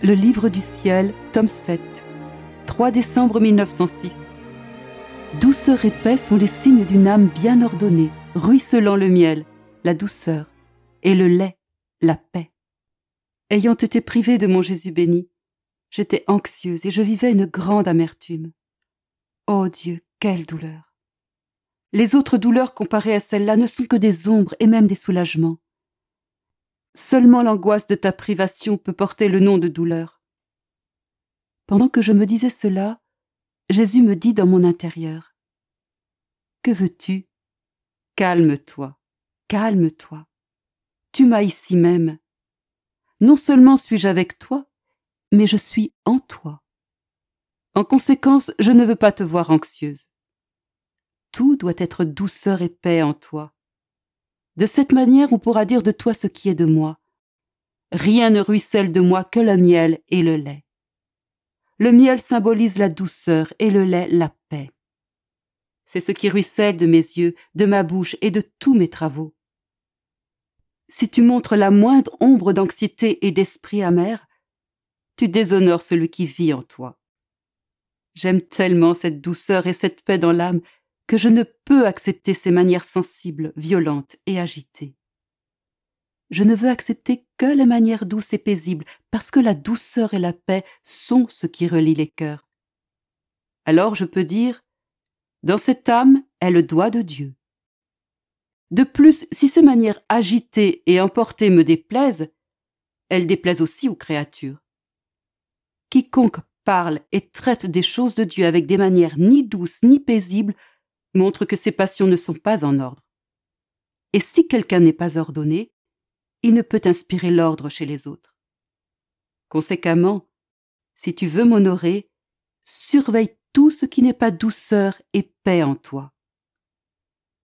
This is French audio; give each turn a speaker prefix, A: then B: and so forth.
A: Le Livre du Ciel, tome 7, 3 décembre 1906. Douceur et paix sont les signes d'une âme bien ordonnée, ruisselant le miel, la douceur, et le lait, la paix. Ayant été privée de mon Jésus béni, j'étais anxieuse et je vivais une grande amertume. Oh Dieu, quelle douleur! Les autres douleurs comparées à celle-là ne sont que des ombres et même des soulagements. Seulement l'angoisse de ta privation peut porter le nom de douleur. Pendant que je me disais cela, Jésus me dit dans mon intérieur Que veux-tu Calme-toi, calme-toi. Tu m'as ici même. Non seulement suis-je avec toi, mais je suis en toi. En conséquence, je ne veux pas te voir anxieuse. Tout doit être douceur et paix en toi. De cette manière, on pourra dire de toi ce qui est de moi. Rien ne ruisselle de moi que le miel et le lait. Le miel symbolise la douceur et le lait la paix. C'est ce qui ruisselle de mes yeux, de ma bouche et de tous mes travaux. Si tu montres la moindre ombre d'anxiété et d'esprit amer, tu déshonores celui qui vit en toi. J'aime tellement cette douceur et cette paix dans l'âme que je ne peux accepter ces manières sensibles, violentes et agitées. Je ne veux accepter que les manières douces et paisibles, parce que la douceur et la paix sont ce qui relie les cœurs. Alors je peux dire Dans cette âme elle doit de Dieu. De plus, si ces manières agitées et emportées me déplaisent, elles déplaisent aussi aux créatures. Quiconque parle et traite des choses de Dieu avec des manières ni douces ni paisibles montre que ses passions ne sont pas en ordre. Et si quelqu'un n'est pas ordonné, il ne peut inspirer l'ordre chez les autres. Conséquemment, si tu veux m'honorer, surveille tout ce qui n'est pas douceur et paix en toi.